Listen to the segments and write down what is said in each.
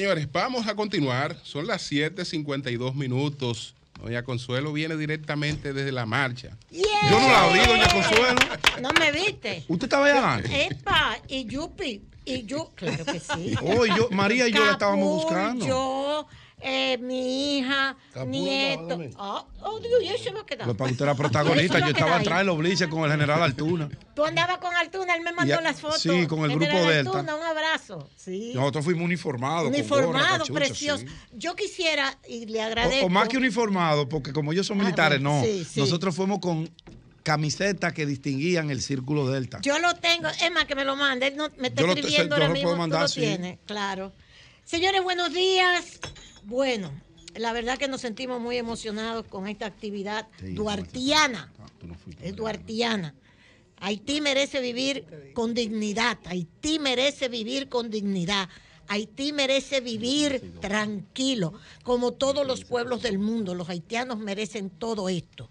señores, vamos a continuar. Son las 7.52 minutos. Doña Consuelo viene directamente desde la marcha. Yo no la oí, Doña Consuelo. No me viste. ¿Usted estaba allá? Epa, y Yupi, y yo, claro que sí. Oh, yo, María y yo estábamos buscando. Yo, eh, mi hija, nieto. Ah, oh, Dios, yo se me quedaba. que usted era protagonista, yo, estaba atrás en los blitzes con el general Altuna. Tú andabas con Altuna, él me mandó las fotos. Sí, con el, grupo de él. Nosotros fuimos uniformados. Uniformados, preciosos. Yo quisiera, y le agradezco. O, más que uniformados, porque como ellos son ah, militares, no. nosotros fuimos con camisetas que distinguían el círculo delta. Yo lo tengo, es que me lo mande, no, me está escribiendo lo, ahora mismo, tú lo claro. Señores, buenos días. Bueno, la verdad que nos sentimos muy emocionados con esta actividad duartiana. Ah, es duartiana. Haití merece vivir con dignidad, Haití merece vivir con dignidad. Haití merece vivir tranquilo, como todos los pueblos del mundo. Los haitianos merecen todo esto.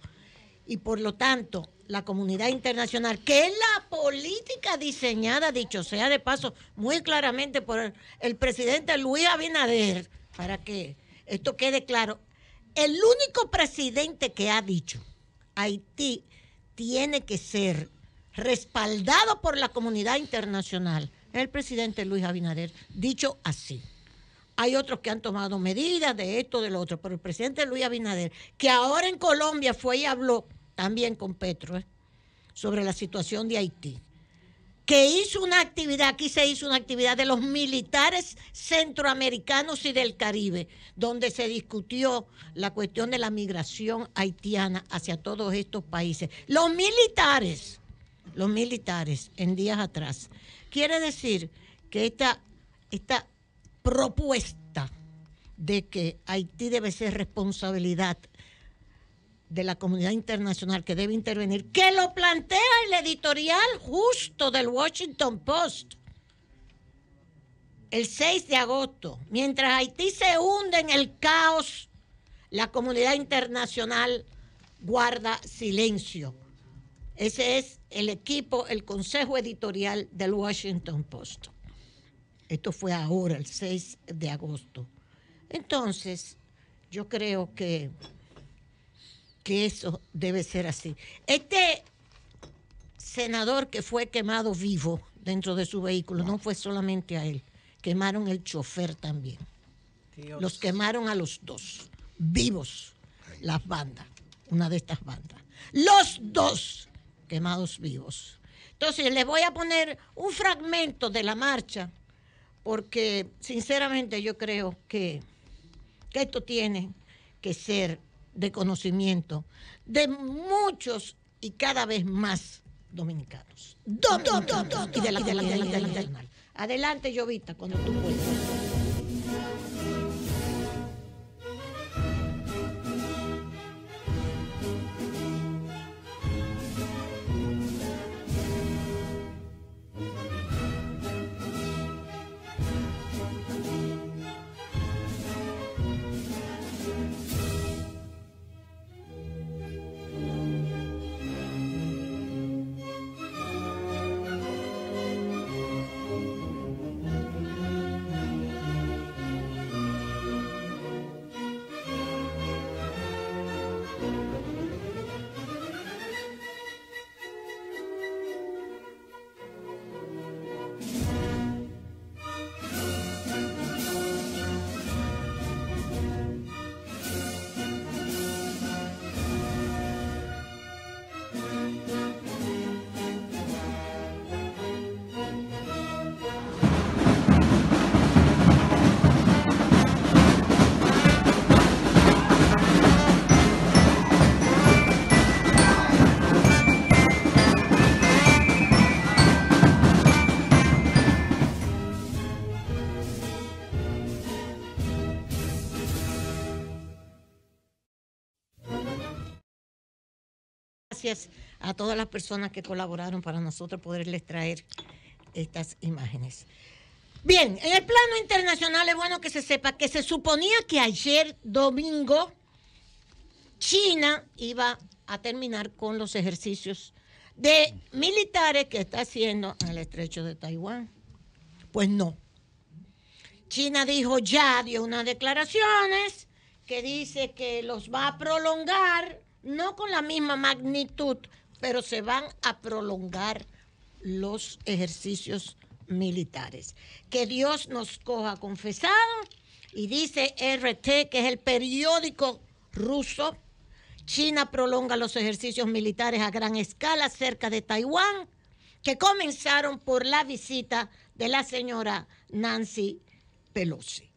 Y por lo tanto, la comunidad internacional, que es la política diseñada, dicho sea de paso, muy claramente por el, presidente Luis Abinader, para que esto quede claro, el único presidente que ha dicho, Haití tiene que ser respaldado por la comunidad internacional, el presidente Luis Abinader, dicho así. Hay otros que han tomado medidas de esto, de lo otro, pero el presidente Luis Abinader, que ahora en Colombia fue y habló también con Petro eh, sobre la situación de Haití, que hizo una actividad, aquí se hizo una actividad de los militares centroamericanos y del Caribe, donde se discutió la cuestión de la migración haitiana hacia todos estos países. Los militares los militares en días atrás. Quiere decir que esta, esta propuesta de que Haití debe ser responsabilidad de la comunidad internacional que debe intervenir, que lo plantea el editorial justo del Washington Post el 6 de agosto. Mientras Haití se hunde en el caos, la comunidad internacional guarda silencio. Ese es el equipo, el consejo editorial del Washington Post. Esto fue ahora, el 6 de agosto. Entonces, yo creo que, que eso debe ser así. Este senador que fue quemado vivo dentro de su vehículo, no fue solamente a él, quemaron el chofer también. Los quemaron a los dos, vivos, las bandas, una de estas bandas. Los dos quemados vivos. Entonces, les voy a poner un fragmento de la marcha, porque sinceramente yo creo que, esto tiene que ser de conocimiento de muchos y cada vez más dominicanos. Adelante, Jovita, cuando tú puedas. todas las personas que colaboraron para nosotros poderles traer estas imágenes. Bien, en el plano internacional es bueno que se sepa que se suponía que ayer domingo China iba a terminar con los ejercicios de militares que está haciendo en el estrecho de Taiwán. Pues no. China dijo ya, dio unas declaraciones que dice que los va a prolongar, no con la misma magnitud, pero se van a prolongar los ejercicios militares. Que Dios nos coja confesado, y dice RT, que es el periódico ruso, China prolonga los ejercicios militares a gran escala cerca de Taiwán, que comenzaron por la visita de la señora Nancy Pelosi.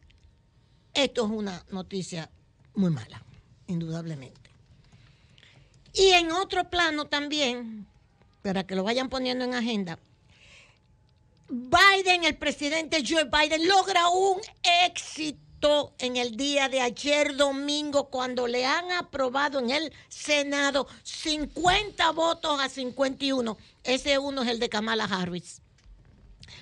Esto es una noticia muy mala, indudablemente. Y en otro plano también, para que lo vayan poniendo en agenda, Biden, el presidente Joe Biden, logra un éxito en el día de ayer domingo cuando le han aprobado en el Senado 50 votos a 51. Ese uno es el de Kamala Harris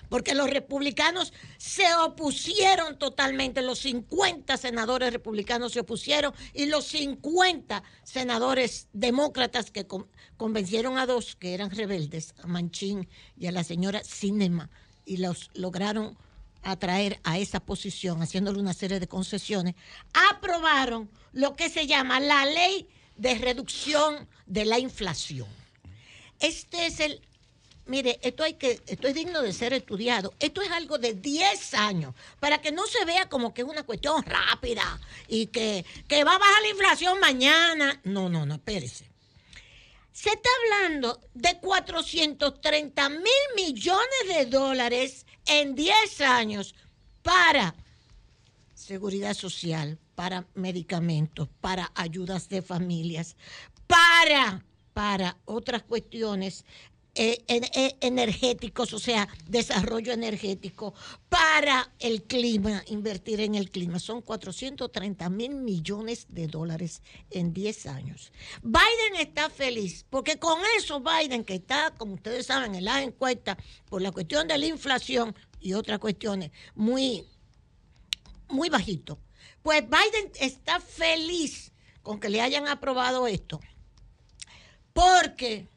porque los republicanos se opusieron totalmente, los 50 senadores republicanos se opusieron y los 50 senadores demócratas que convencieron a dos que eran rebeldes, a Manchín y a la señora Cinema, y los lograron atraer a esa posición, haciéndole una serie de concesiones, aprobaron lo que se llama la ley de reducción de la inflación. Este es el Mire, esto, hay que, esto es digno de ser estudiado. Esto es algo de 10 años, para que no se vea como que es una cuestión rápida y que, va a bajar la inflación mañana. No, no, no, espérese. Se está hablando de 430 mil millones de dólares en 10 años para seguridad social, para medicamentos, para ayudas de familias, para, para otras cuestiones e, e, e, energéticos, o sea, desarrollo energético para el clima, invertir en el clima. Son 430 mil millones de dólares en 10 años. Biden está feliz, porque con eso Biden, que está, como ustedes saben, en la encuestas, por la cuestión de la inflación y otras cuestiones, muy, muy bajito. Pues Biden está feliz con que le hayan aprobado esto, porque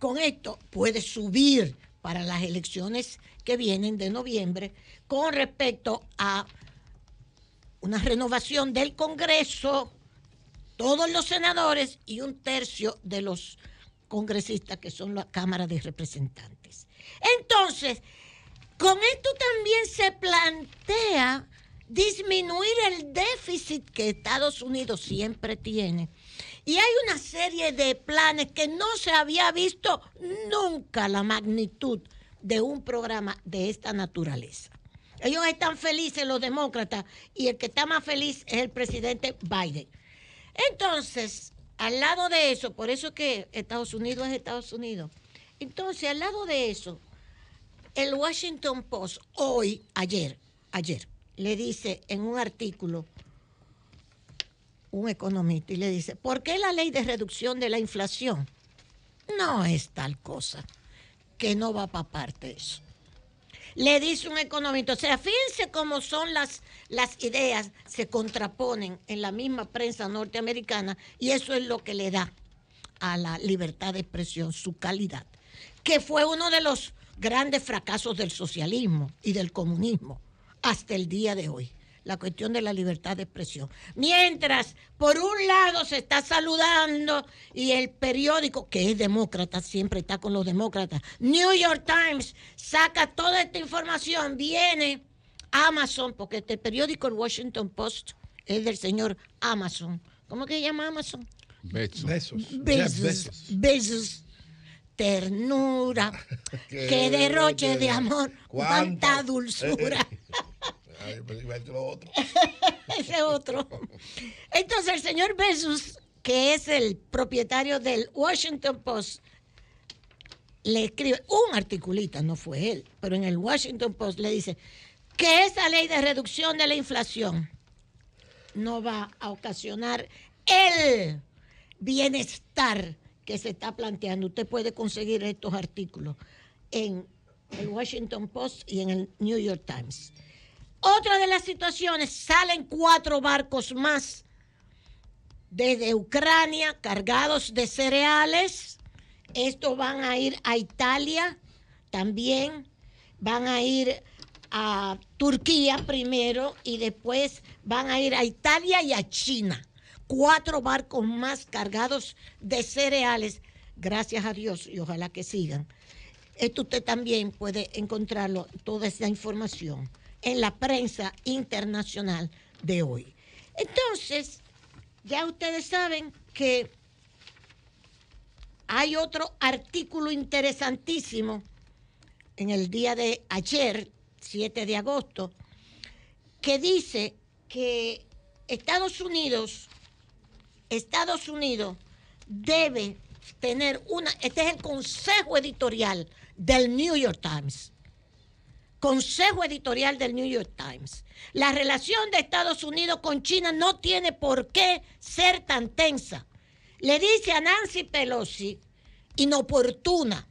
con esto puede subir para las elecciones que vienen de noviembre con respecto a una renovación del Congreso, todos los senadores y un tercio de los congresistas que son la Cámara de Representantes. Entonces, con esto también se plantea disminuir el déficit que Estados Unidos siempre tiene y hay una serie de planes que no se había visto nunca la magnitud de un programa de esta naturaleza. Ellos están felices, los demócratas, y el que está más feliz es el presidente Biden. Entonces, al lado de eso, por eso que Estados Unidos es Estados Unidos, entonces al lado de eso, el Washington Post hoy, ayer, ayer, le dice en un artículo un economista y le dice, ¿por qué la ley de reducción de la inflación? No es tal cosa, que no va para parte eso. Le dice un economista, o sea, fíjense cómo son las, las ideas, se contraponen en la misma prensa norteamericana y eso es lo que le da a la libertad de expresión su calidad, que fue uno de los grandes fracasos del socialismo y del comunismo hasta el día de hoy la cuestión de la libertad de expresión. Mientras, por un lado se está saludando y el periódico, que es demócrata, siempre está con los demócratas, New York Times, saca toda esta información, viene Amazon, porque este periódico, el Washington Post, es del señor Amazon. ¿Cómo que se llama Amazon? Besos Besos Besos. Ternura. qué, derroche de amor. Cuánta dulzura. Eh, eh, pues otro. Ese otro. Entonces, el señor Bezos, que es el propietario del Washington Post, le escribe un articulito no fue él, pero en el Washington Post le dice que esa ley de reducción de la inflación no va a ocasionar el bienestar que se está planteando. Usted puede conseguir estos artículos en el Washington Post y en el New York Times. Otra de las situaciones, salen cuatro barcos más desde Ucrania cargados de cereales. Estos van a ir a Italia también, van a ir a Turquía primero y después van a ir a Italia y a China. Cuatro barcos más cargados de cereales, gracias a Dios y ojalá que sigan. Esto usted también puede encontrarlo, toda esa información en la prensa internacional de hoy. Entonces, ya ustedes saben que hay otro artículo interesantísimo en el día de ayer, 7 de agosto, que dice que Estados Unidos, Estados Unidos debe tener una, este es el consejo editorial del New York Times. Consejo editorial del New York Times. La relación de Estados Unidos con China no tiene por qué ser tan tensa. Le dice a Nancy Pelosi, inoportuna,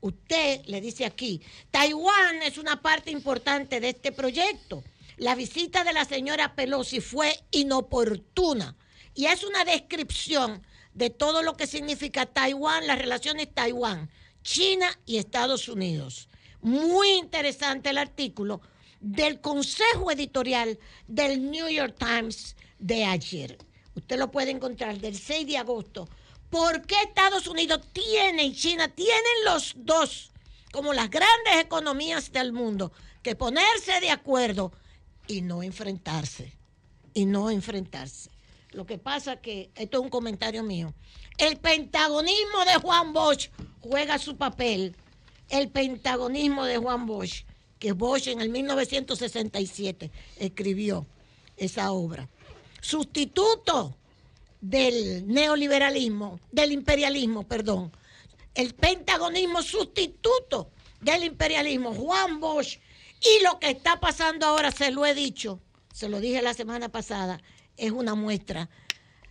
usted le dice aquí, Taiwán es una parte importante de este proyecto. La visita de la señora Pelosi fue inoportuna y es una descripción de todo lo que significa Taiwán, las relaciones Taiwán, China y Estados Unidos muy interesante el artículo del consejo editorial del New York Times de ayer. Usted lo puede encontrar del 6 de agosto. ¿Por qué Estados Unidos tiene y China tienen los dos, como las grandes economías del mundo, que ponerse de acuerdo y no enfrentarse? Y no enfrentarse. Lo que pasa que, esto es un comentario mío, el pentagonismo de Juan Bosch juega su papel el pentagonismo de Juan Bosch, que Bosch en el 1967 escribió esa obra. Sustituto del neoliberalismo, del imperialismo, perdón. El pentagonismo sustituto del imperialismo, Juan Bosch. Y lo que está pasando ahora, se lo he dicho, se lo dije la semana pasada, es una muestra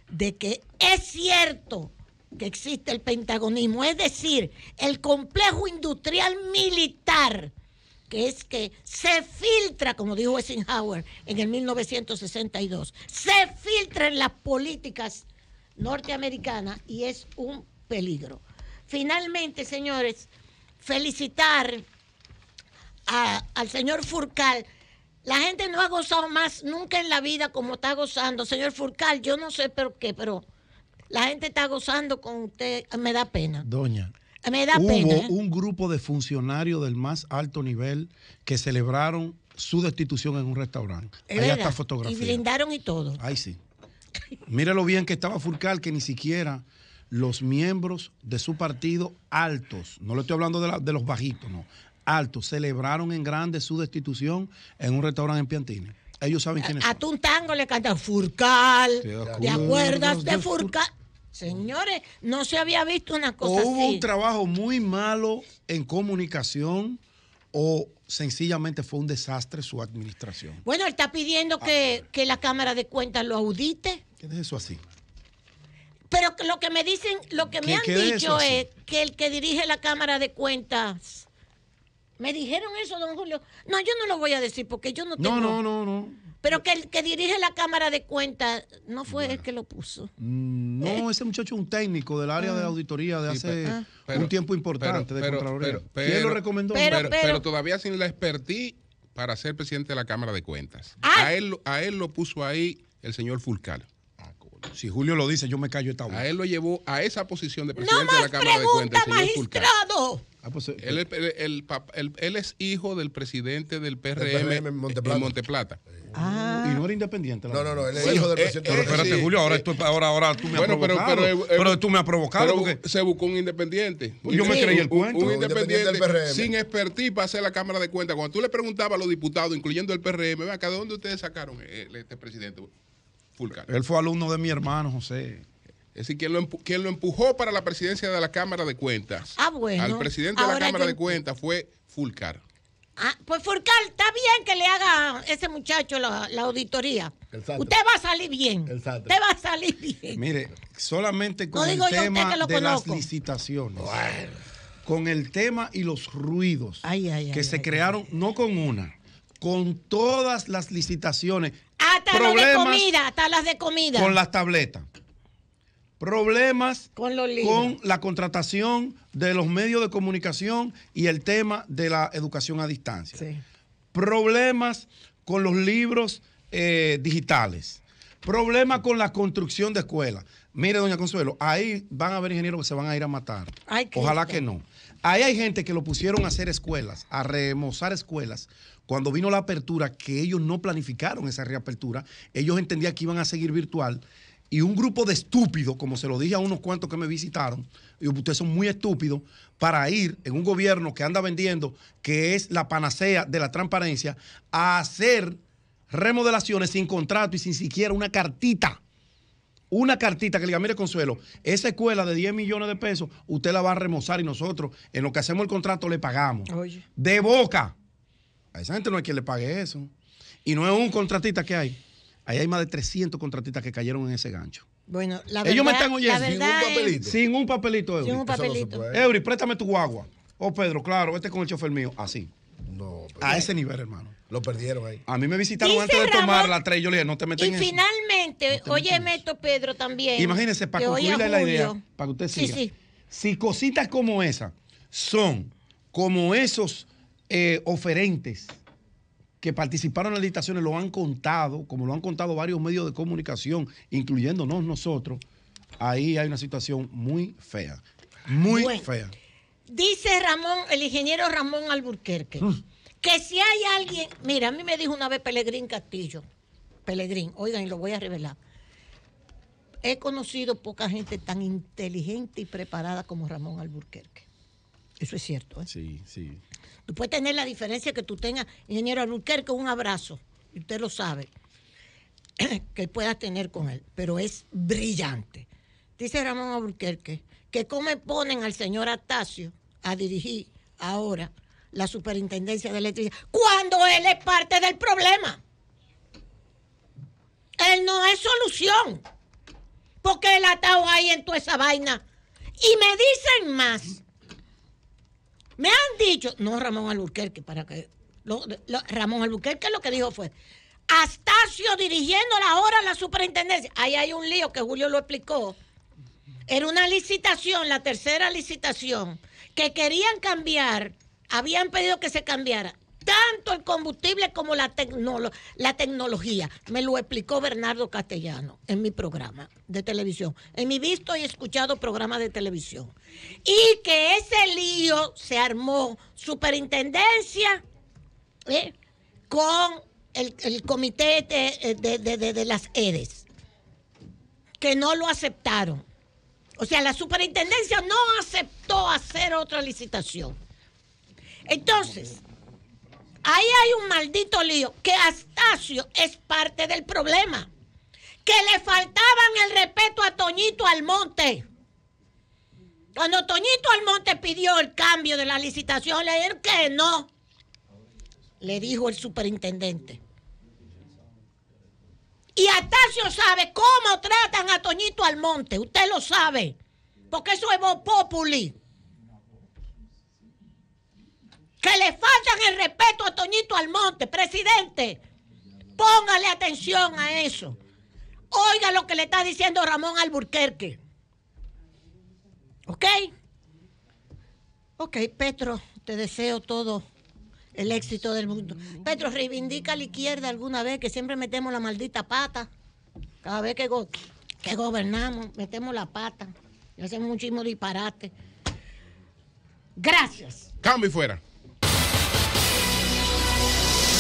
de que es cierto que existe el pentagonismo, es decir, el complejo industrial militar, que es que se filtra, como dijo Eisenhower en el 1962, se filtra en las políticas norteamericanas y es un peligro. Finalmente, señores, felicitar al señor Furcal. La gente no ha gozado más nunca en la vida como está gozando. Señor Furcal, yo no sé por qué, pero la gente está gozando con usted. Me da pena. Doña. Me da pena. Hubo ¿eh? un grupo de funcionarios del más alto nivel que celebraron su destitución en un restaurante. Ahí está fotografía. Y blindaron y todo. Ahí sí. Mira lo bien que estaba Furcal, que ni siquiera los miembros de su partido altos, no le estoy hablando de, de los bajitos, no, altos, celebraron en grande su destitución en un restaurante en Piantini ellos saben A tango le canta Furcal. ¿Te acuerdas de, Furcal? Señores, no se había visto una cosa o hubo un trabajo muy malo en comunicación o sencillamente fue un desastre su administración. Bueno, él está pidiendo que, ah, que, la Cámara de Cuentas lo audite. ¿Qué es eso así? Pero lo que me dicen, lo que me han dicho es que el que dirige la Cámara de Cuentas me dijeron eso, don Julio. No, yo no lo voy a decir porque yo no tengo. No, no, no, no. Pero que el que dirige la Cámara de Cuentas no fue el que lo puso. Mm, no, ese muchacho es un técnico del área de ah. auditoría de hace un tiempo importante pero, de Contraloría. ¿Quién lo recomendó? Pero, todavía sin la expertise para ser presidente de la Cámara de Cuentas. Ah. A él, a él lo puso ahí el señor Fulcal. Si Julio lo dice, yo me callo esta boca. A él lo llevó a esa posición de presidente de la Cámara de Cuentas. magistrado. él, es hijo del presidente del PRM, de en Monteplata. Ah. Y no era independiente. no, no, no, él es hijo del eh, presidente. Eh, pero eh, espérate, Julio, ahora, tú, ahora, ahora tú me has provocado. Pero, pero, pero, tú me has provocado. Se buscó un independiente. Yo me creí el cuento. Un, independiente, sin expertise para hacer la Cámara de Cuentas. Cuando tú le preguntabas a los diputados, incluyendo el PRM, acá, ¿de dónde ustedes sacaron este presidente? Él fue alumno de mi hermano José. Es decir, quien lo, empujó para la presidencia de la Cámara de Cuentas. Ah, bueno. Al presidente de la Cámara de Cuentas fue Fulcar. Ah, pues Fulcar, está bien que le haga ese muchacho la, auditoría. Usted va a salir bien. Usted va a salir bien. Mire, solamente con el tema de las licitaciones. Con el tema y los ruidos que se crearon, no con una, con todas las licitaciones. Hasta las de comida, las de comida. Con las tabletas. Problemas con, la contratación de los medios de comunicación y el tema de la educación a distancia. Problemas con los libros eh, digitales. Problemas con la construcción de escuelas. Mire, doña Consuelo, ahí van a haber ingenieros que se van a ir a matar. Ojalá que no. Ahí hay gente que lo pusieron a hacer escuelas, a remozar escuelas, cuando vino la apertura, que ellos no planificaron esa reapertura, ellos entendían que iban a seguir virtual. Y un grupo de estúpidos, como se lo dije a unos cuantos que me visitaron, y ustedes son muy estúpidos, para ir en un gobierno que anda vendiendo, que es la panacea de la transparencia, a hacer remodelaciones sin contrato y sin siquiera una cartita una cartita que le diga, mire Consuelo, esa escuela de 10 millones de pesos, usted la va a remozar y nosotros en lo que hacemos el contrato le pagamos. De boca. A esa gente no hay quien le pague eso. Y no es un contratista que hay. Ahí hay más de 300 contratistas que cayeron en ese gancho. Bueno, la verdad, Ellos me están oyendo. Sin un papelito. Sin un papelito, Eury. Sin un papelito. Eury, préstame tu guagua. Oh, Pedro, claro, vete con el chofer mío. Así. A pues, ese nivel, hermano. Lo perdieron ahí. A mí me visitaron antes de tomar la tres. Yo le dije, no te metas en Y finalmente, óyeme esto, Pedro, también. Imagínese, para concluirle la idea, para que usted siga. Sí, sí. Si cositas como esa son como esos eh, oferentes que participaron en las licitaciones lo han contado, como lo han contado varios medios de comunicación, incluyéndonos nosotros, ahí hay una situación muy fea, muy fea. Dice Ramón, el ingeniero Ramón Alburquerque, mm. que si hay alguien, mira, a mí me dijo una vez Pelegrín Castillo, Pelegrín, oigan, y lo voy a revelar, he conocido poca gente tan inteligente y preparada como Ramón Alburquerque. Eso es cierto. ¿eh? Sí, sí. Tú puedes tener la diferencia que tú tengas, ingeniero Albuquerque, un abrazo, usted lo sabe, que puedas tener con él, pero es brillante. Dice Ramón Albuquerque que cómo ponen al señor Atacio a dirigir ahora la superintendencia de electricidad cuando él es parte del problema. Él no es solución, porque él ha estado ahí en toda esa vaina. Y me dicen más me han dicho, no Ramón Alburquerque, para que. Ramón Alburquerque lo que dijo fue. Astacio dirigiendo la hora a la superintendencia. Ahí hay un lío que Julio lo explicó. Era una licitación, la tercera licitación, que querían cambiar, habían pedido que se cambiara tanto el combustible como la, la tecnología. Me lo explicó Bernardo Castellano en mi programa de televisión, en mi visto y escuchado programa de televisión. Y que ese lío se armó superintendencia ¿eh? con el, comité de, de las EDES, que no lo aceptaron. O sea, la superintendencia no aceptó hacer otra licitación. Entonces, Ahí hay un maldito lío que Astacio es parte del problema. Que le faltaban el respeto a Toñito Almonte. Cuando Toñito Almonte pidió el cambio de la licitación, le dijeron que no. Le dijo el superintendente. Y Astacio sabe cómo tratan a Toñito Almonte. Usted lo sabe. Porque eso es Populi que le faltan el respeto a Toñito Almonte. Presidente, póngale atención a eso. Oiga lo que le está diciendo Ramón Alburquerque. ¿Ok? Ok, Petro, te deseo todo el éxito del mundo. Petro, reivindica a la izquierda alguna vez, que siempre metemos la maldita pata. Cada vez que, que gobernamos, metemos la pata. Y hacemos muchísimo disparate. Gracias. Cambio y fuera.